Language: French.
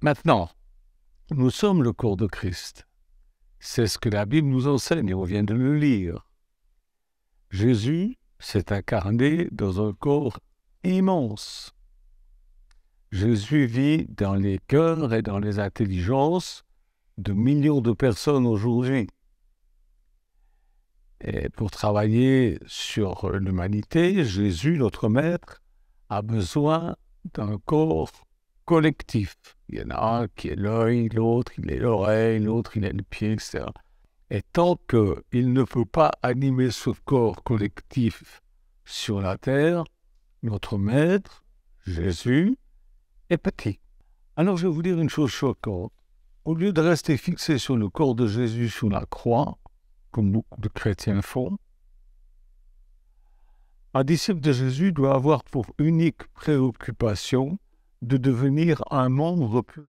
Maintenant, nous sommes le corps de Christ. C'est ce que la Bible nous enseigne et on vient de le lire. Jésus s'est incarné dans un corps immense. Jésus vit dans les cœurs et dans les intelligences de millions de personnes aujourd'hui. Et pour travailler sur l'humanité, Jésus, notre Maître, a besoin d'un corps collectif. Il y en a un qui est l'œil, l'autre il est l'oreille, l'autre il est le pied, etc. Et tant qu'il ne faut pas animer ce corps collectif sur la terre, notre Maître, Jésus, est petit. Alors je vais vous dire une chose choquante. Au lieu de rester fixé sur le corps de Jésus sur la croix, comme beaucoup de chrétiens font, un disciple de Jésus doit avoir pour unique préoccupation de devenir un membre plus